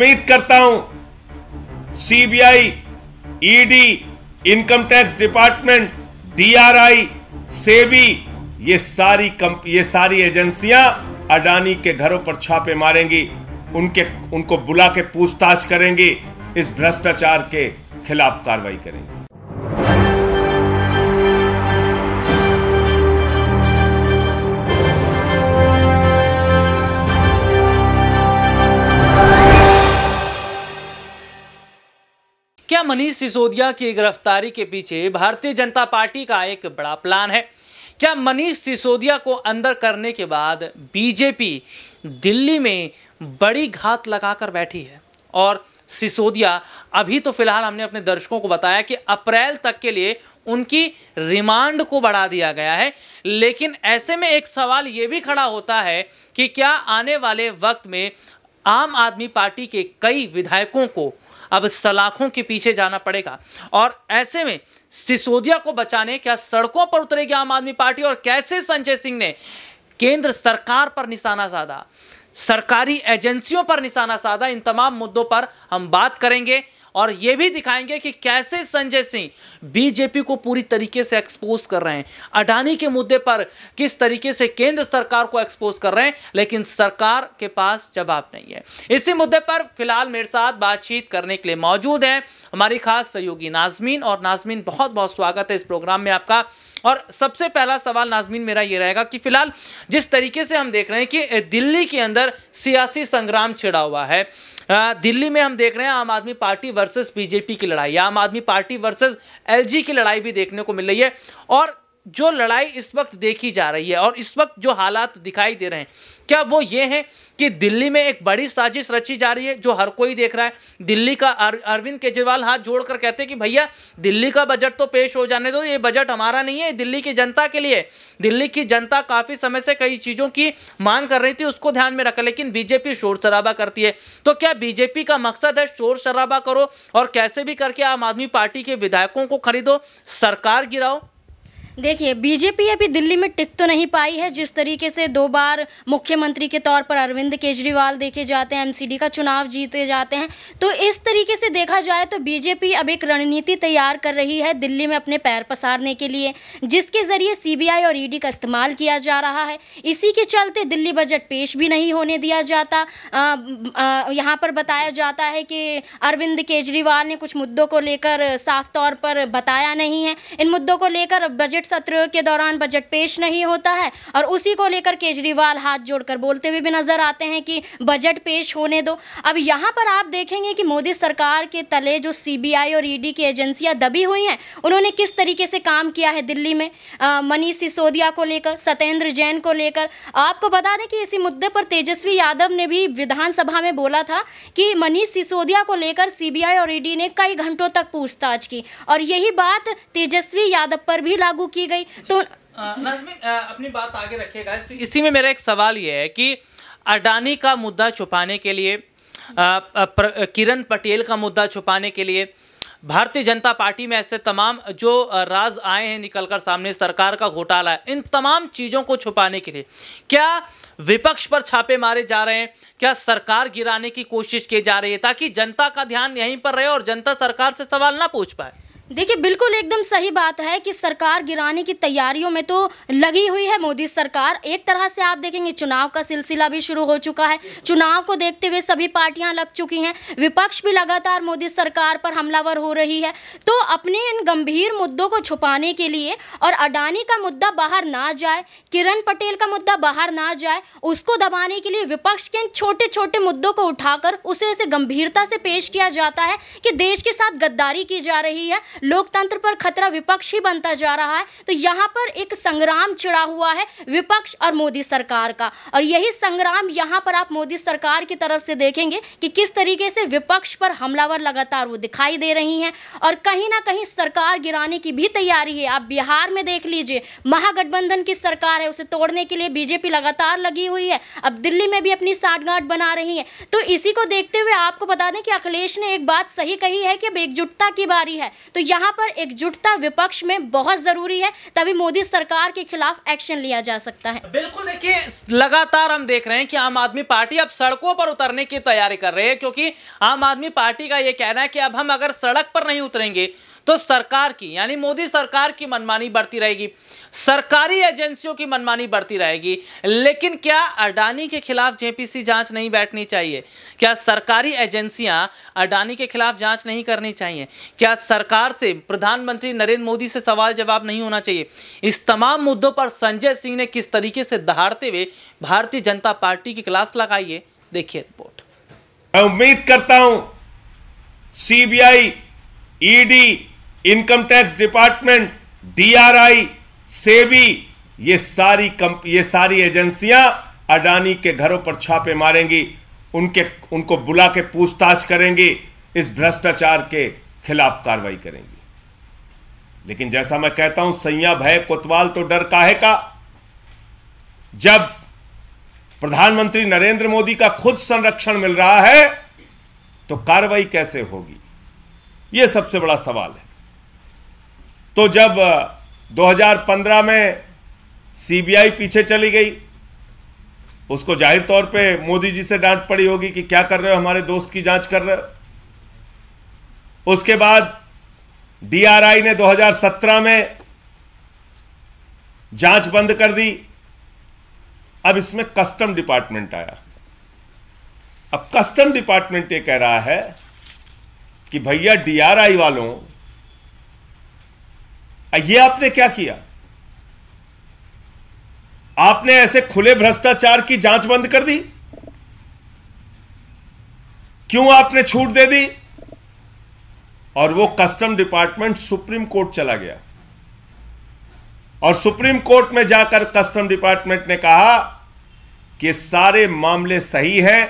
उम्मीद करता हूं CBI ED income tax department DRI SEBI ये सारी कंप ये सारी एजेंसियां अडानी के घरों पर छापे मारेंगी उनके उनको बुला के पूछताछ करेंगी इस भ्रष्टाचार के खिलाफ कार्रवाई करेंगी भैया मनीष सिसोदिया की गिरफ्तारी के पीछे भारतीय जनता पार्टी का एक बड़ा प्लान है क्या मनीष सिसोदिया को अंदर करने के बाद बीजेपी दिल्ली में बड़ी घात लगाकर बैठी है और सिसोदिया अभी तो फिलहाल हमने अपने दर्शकों को बताया कि अप्रैल तक के लिए उनकी रिमांड को बढ़ा दिया गया है लेकिन ऐसे में एक सवाल ये भी खड़ा होता है कि क्या आने वाले वक्त में आम आदमी पार्टी के कई विधायकों को अब सलाखों के पीछे जाना पड़ेगा और ऐसे में सिसोदिया को बचाने क्या सड़कों पर उतरेगी आम आदमी पार्टी और कैसे संजय सिंह ने केंद्र सरकार पर निशाना साधा सरकारी एजेंसियों पर निशाना साधा इन तमाम मुद्दों पर हम बात करेंगे और ये भी दिखाएंगे कि कैसे संजय सिंह बीजेपी को पूरी तरीके से एक्सपोज कर रहे हैं अडानी के मुद्दे पर किस तरीके से केंद्र सरकार को एक्सपोज कर रहे हैं लेकिन सरकार के पास जवाब नहीं है इसी मुद्दे पर फिलहाल मेरे साथ बातचीत करने के लिए मौजूद हैं हमारी खास सहयोगी नाजमीन और नाजमीन बहुत बहुत स्वागत है इस प्रोग्राम में आपका और सबसे पहला सवाल नाजमीन मेरा ये रहेगा कि फिलहाल जिस तरीके से हम देख रहे हैं कि दिल्ली के अंदर अंदर सियासी संग्राम छिड़ा हुआ है दिल्ली में हम देख रहे हैं आम आदमी पार्टी वर्सेस बीजेपी की लड़ाई आम आदमी पार्टी वर्सेस एलजी की लड़ाई भी देखने को मिल रही है और जो लड़ाई इस वक्त देखी जा रही है और इस वक्त जो हालात दिखाई दे रहे हैं क्या वो ये है कि दिल्ली में एक बड़ी साजिश रची जा रही है जो हर कोई देख रहा है दिल्ली का अरविंद केजरीवाल हाथ जोड़कर कहते हैं कि भैया दिल्ली का बजट तो पेश हो जाने दो ये बजट हमारा नहीं है दिल्ली की जनता के लिए दिल्ली की जनता काफ़ी समय से कई चीज़ों की मांग कर रही थी उसको ध्यान में रखा लेकिन बीजेपी शोर शराबा करती है तो क्या बीजेपी का मकसद है शोर शराबा करो और कैसे भी करके आम आदमी पार्टी के विधायकों को खरीदो सरकार गिराओ देखिए बीजेपी अभी दिल्ली में टिक तो नहीं पाई है जिस तरीके से दो बार मुख्यमंत्री के तौर पर अरविंद केजरीवाल देखे जाते हैं एमसीडी का चुनाव जीते जाते हैं तो इस तरीके से देखा जाए तो बीजेपी अब एक रणनीति तैयार कर रही है दिल्ली में अपने पैर पसारने के लिए जिसके ज़रिए सीबीआई और ईडी का इस्तेमाल किया जा रहा है इसी के चलते दिल्ली बजट पेश भी नहीं होने दिया जाता यहाँ पर बताया जाता है कि अरविंद केजरीवाल ने कुछ मुद्दों को लेकर साफ तौर पर बताया नहीं है इन मुद्दों को लेकर बजट सत्र के दौरान बजट पेश नहीं होता है और उसी को लेकर केजरीवाल हाथ जोड़कर बोलते हुए भी नजर आते हैं कि बजट पेश होने दो अब यहाँ पर आप देखेंगे कि मोदी सरकार के तले जो सीबीआई और ईडी e की एजेंसियां दबी हुई हैं उन्होंने किस तरीके से काम किया है दिल्ली में मनीष सिसोदिया को लेकर सत्येंद्र जैन को लेकर आपको बता दें कि इसी मुद्दे पर तेजस्वी यादव ने भी विधानसभा में बोला था कि मनीष सिसोदिया को लेकर सीबीआई और ईडी e ने कई घंटों तक पूछताछ की और यही बात तेजस्वी यादव पर भी लागू की गई तो नजमी अपनी बात आगे रखिएगा तो इसी में मेरा एक सवाल ये है कि अडानी का मुद्दा छुपाने के लिए किरण पटेल का मुद्दा छुपाने के लिए भारतीय जनता पार्टी में ऐसे तमाम जो राज आए हैं निकलकर सामने सरकार का घोटाला है इन तमाम चीज़ों को छुपाने के लिए क्या विपक्ष पर छापे मारे जा रहे हैं क्या सरकार गिराने की कोशिश की जा रही है ताकि जनता का ध्यान यहीं पर रहे और जनता सरकार से सवाल ना पूछ पाए देखिए बिल्कुल एकदम सही बात है कि सरकार गिराने की तैयारियों में तो लगी हुई है मोदी सरकार एक तरह से आप देखेंगे चुनाव का सिलसिला भी शुरू हो चुका है चुनाव को देखते हुए सभी पार्टियां लग चुकी हैं विपक्ष भी लगातार मोदी सरकार पर हमलावर हो रही है तो अपने इन गंभीर मुद्दों को छुपाने के लिए और अडानी का मुद्दा बाहर ना जाए किरण पटेल का मुद्दा बाहर ना जाए उसको दबाने के लिए विपक्ष के इन छोटे छोटे मुद्दों को उठाकर उसे ऐसे गंभीरता से पेश किया जाता है कि देश के साथ गद्दारी की जा रही है लोकतंत्र पर खतरा विपक्ष ही बनता जा रहा है तो यहाँ पर एक संग्राम छिड़ा हुआ है विपक्ष और मोदी सरकार का और यही संग्राम यहाँ पर आप मोदी सरकार की तरफ से देखेंगे कि किस तरीके से विपक्ष पर हमलावर लगातार वो दिखाई दे रही हैं और कहीं ना कहीं सरकार गिराने की भी तैयारी है आप बिहार में देख लीजिए महागठबंधन की सरकार है उसे तोड़ने के लिए बीजेपी लगातार लगी हुई है अब दिल्ली में भी अपनी साठगांठ बना रही है तो इसी को देखते हुए आपको बता दें कि अखिलेश ने एक बात सही कही है कि अब एकजुटता की बारी है तो यहाँ पर एकजुटता विपक्ष में बहुत जरूरी है तभी मोदी सरकार के खिलाफ एक्शन लिया जा सकता है बिल्कुल देखिए लगातार हम देख रहे हैं कि आम आदमी पार्टी अब सड़कों पर उतरने की तैयारी कर रही है क्योंकि आम आदमी पार्टी का ये कहना है कि अब हम अगर सड़क पर नहीं उतरेंगे तो सरकार की यानी मोदी सरकार की मनमानी बढ़ती रहेगी सरकारी एजेंसियों की मनमानी बढ़ती रहेगी लेकिन क्या अडानी के खिलाफ जेपीसी जांच नहीं बैठनी चाहिए क्या सरकारी एजेंसियां अडानी के खिलाफ जांच नहीं करनी चाहिए क्या सरकार से प्रधानमंत्री नरेंद्र मोदी से सवाल जवाब नहीं होना चाहिए इस तमाम मुद्दों पर संजय सिंह ने किस तरीके से दहाड़ते हुए भारतीय जनता पार्टी की क्लास लगाई है देखिए रिपोर्ट मैं उम्मीद करता हूं CBI ED income tax department DRI SEBI ये सारी कंप ये सारी एजेंसियां अडानी के घरों पर छापे मारेंगी उनके उनको बुला के पूछताछ करेंगी इस भ्रष्टाचार के खिलाफ कार्रवाई करेंगी लेकिन जैसा मैं कहता हूं सैया भय कोतवाल तो डर काहे का जब प्रधानमंत्री नरेंद्र मोदी का खुद संरक्षण मिल रहा है तो कार्रवाई कैसे होगी यह सबसे बड़ा सवाल है तो जब 2015 में सीबीआई पीछे चली गई उसको जाहिर तौर पे मोदी जी से डांट पड़ी होगी कि क्या कर रहे हो हमारे दोस्त की जांच कर रहे हो उसके बाद डीआरआई ने 2017 में जांच बंद कर दी अब इसमें कस्टम डिपार्टमेंट आया अब कस्टम डिपार्टमेंट ये कह रहा है कि भैया डीआरआई वालों ये आपने क्या किया आपने ऐसे खुले भ्रष्टाचार की जांच बंद कर दी क्यों आपने छूट दे दी और वो कस्टम डिपार्टमेंट सुप्रीम कोर्ट चला गया और सुप्रीम कोर्ट में जाकर कस्टम डिपार्टमेंट ने कहा कि सारे मामले सही हैं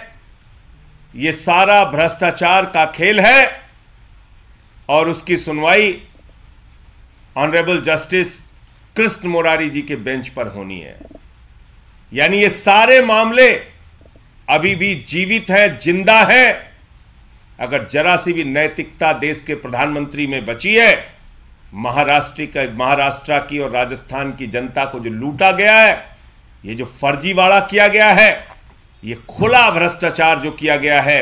ये सारा भ्रष्टाचार का खेल है और उसकी सुनवाई ऑनरेबल जस्टिस कृष्ण मुरारी जी के बेंच पर होनी है यानी ये सारे मामले अभी भी जीवित हैं जिंदा है अगर जरा सी भी नैतिकता देश के प्रधानमंत्री में बची है महाराष्ट्र का महाराष्ट्र की और राजस्थान की जनता को जो लूटा गया है ये जो फर्जीवाड़ा किया गया है ये खुला भ्रष्टाचार जो किया गया है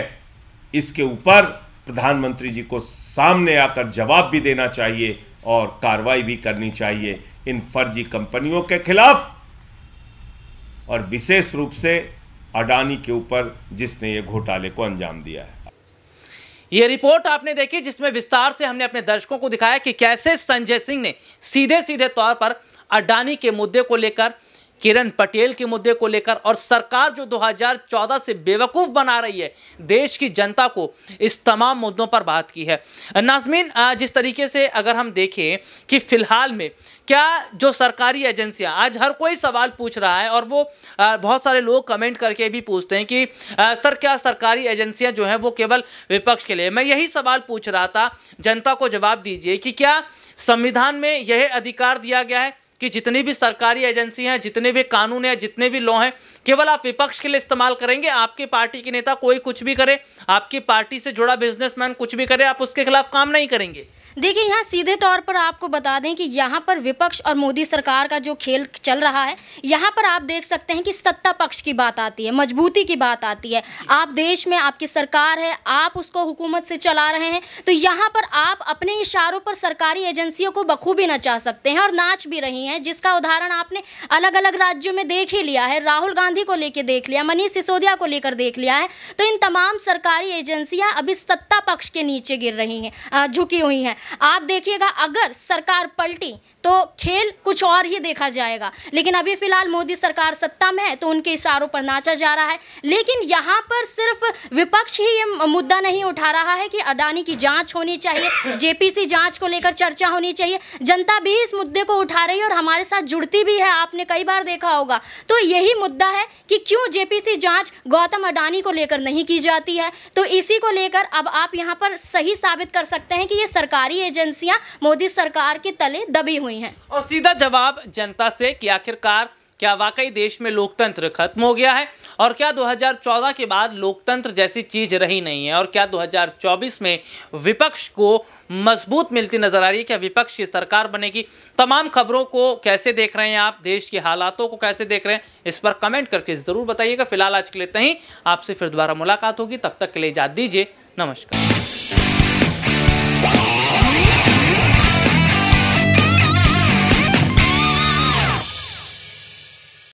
इसके ऊपर प्रधानमंत्री जी को सामने आकर जवाब भी देना चाहिए और कार्रवाई भी करनी चाहिए इन फर्जी कंपनियों के खिलाफ और विशेष रूप से अडानी के ऊपर जिसने ये घोटाले को अंजाम दिया है ये रिपोर्ट आपने देखी जिसमें विस्तार से हमने अपने दर्शकों को दिखाया कि कैसे संजय सिंह ने सीधे सीधे तौर पर अडानी के मुद्दे को लेकर किरण पटेल के मुद्दे को लेकर और सरकार जो 2014 से बेवकूफ़ बना रही है देश की जनता को इस तमाम मुद्दों पर बात की है नाजमीन जिस तरीके से अगर हम देखें कि फ़िलहाल में क्या जो सरकारी एजेंसियां आज हर कोई सवाल पूछ रहा है और वो बहुत सारे लोग कमेंट करके भी पूछते हैं कि सर क्या सरकारी एजेंसियां जो हैं वो केवल विपक्ष के लिए मैं यही सवाल पूछ रहा था जनता को जवाब दीजिए कि क्या संविधान में यह अधिकार दिया गया है कि जितनी भी सरकारी एजेंसी हैं जितने भी कानून हैं जितने भी लॉ हैं केवल आप विपक्ष के लिए इस्तेमाल करेंगे आपकी पार्टी के नेता कोई कुछ भी करे आपकी पार्टी से जुड़ा बिजनेसमैन कुछ भी करे आप उसके खिलाफ काम नहीं करेंगे देखिए यहाँ सीधे तौर पर आपको बता दें कि यहाँ पर विपक्ष और मोदी सरकार का जो खेल चल रहा है यहाँ पर आप देख सकते हैं कि सत्ता पक्ष की बात आती है मजबूती की बात आती है आप देश में आपकी सरकार है आप उसको हुकूमत से चला रहे हैं तो यहाँ पर आप अपने इशारों पर सरकारी एजेंसियों को बखूबी नचा सकते हैं और नाच भी रही हैं जिसका उदाहरण आपने अलग अलग राज्यों में देख ही लिया है राहुल गांधी को लेकर देख लिया मनीष सिसोदिया को लेकर देख लिया है तो इन तमाम सरकारी एजेंसियाँ अभी सत्ता पक्ष के नीचे गिर रही हैं झुकी हुई हैं आप देखिएगा अगर सरकार पलटी तो खेल कुछ और ही देखा जाएगा लेकिन अभी फिलहाल मोदी सरकार सत्ता में है तो उनके इशारों पर नाचा जा रहा है लेकिन यहाँ पर सिर्फ विपक्ष ही ये मुद्दा नहीं उठा रहा है कि अडानी की जांच होनी चाहिए जेपीसी जांच को लेकर चर्चा होनी चाहिए जनता भी इस मुद्दे को उठा रही है और हमारे साथ जुड़ती भी है आपने कई बार देखा होगा तो यही मुद्दा है कि क्यों जेपीसी जांच गौतम अडानी को लेकर नहीं की जाती है तो इसी को लेकर अब आप यहाँ पर सही साबित कर सकते हैं कि ये सरकारी एजेंसियाँ मोदी सरकार के तले दबी हुई रही है और सीधा जवाब जनता से कि आखिरकार क्या वाकई देश में लोकतंत्र खत्म हो गया है और क्या 2014 के बाद लोकतंत्र जैसी चीज रही नहीं है और क्या 2024 में विपक्ष को मजबूत मिलती नजर आ रही है क्या विपक्ष की सरकार बनेगी तमाम खबरों को कैसे देख रहे हैं आप देश के हालातों को कैसे देख रहे हैं इस पर कमेंट करके ज़रूर बताइएगा फिलहाल आज के लिए इतना आपसे फिर दोबारा मुलाकात होगी तब तक के लिए इजाज़ दीजिए नमस्कार